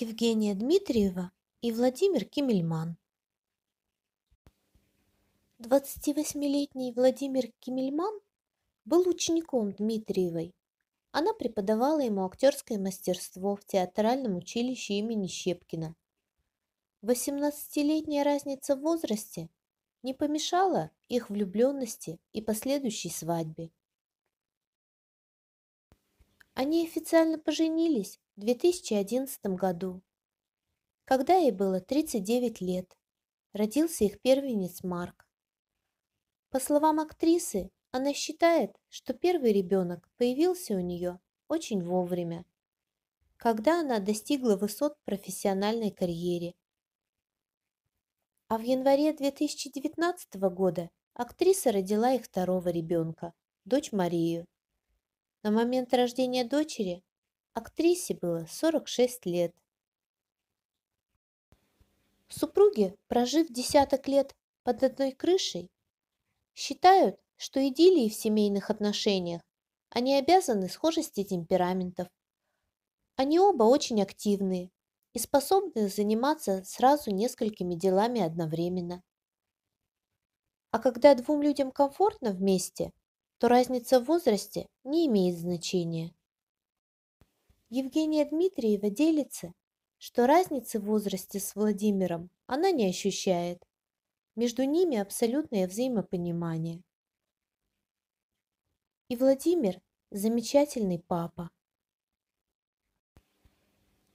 Евгения Дмитриева и Владимир Кимельман. 28-летний Владимир Кимельман был учеником Дмитриевой. Она преподавала ему актерское мастерство в театральном училище имени Щепкина. 18-летняя разница в возрасте не помешала их влюбленности и последующей свадьбе. Они официально поженились 2011 году, когда ей было 39 лет. Родился их первенец Марк. По словам актрисы, она считает, что первый ребенок появился у нее очень вовремя, когда она достигла высот профессиональной карьере. А в январе 2019 года актриса родила их второго ребенка, дочь Марию. На момент рождения дочери Актрисе было 46 лет. Супруги, прожив десяток лет под одной крышей, считают, что идиллии в семейных отношениях они обязаны схожести темпераментов. Они оба очень активные и способны заниматься сразу несколькими делами одновременно. А когда двум людям комфортно вместе, то разница в возрасте не имеет значения. Евгения Дмитриева делится, что разницы в возрасте с Владимиром она не ощущает. Между ними абсолютное взаимопонимание. И Владимир – замечательный папа.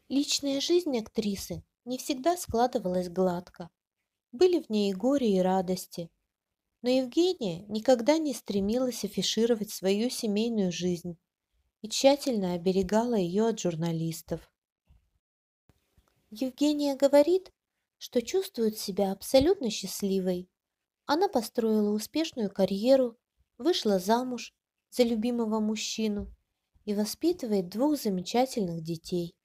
Личная жизнь актрисы не всегда складывалась гладко. Были в ней и горе, и радости. Но Евгения никогда не стремилась афишировать свою семейную жизнь и тщательно оберегала ее от журналистов. Евгения говорит, что чувствует себя абсолютно счастливой. Она построила успешную карьеру, вышла замуж за любимого мужчину и воспитывает двух замечательных детей.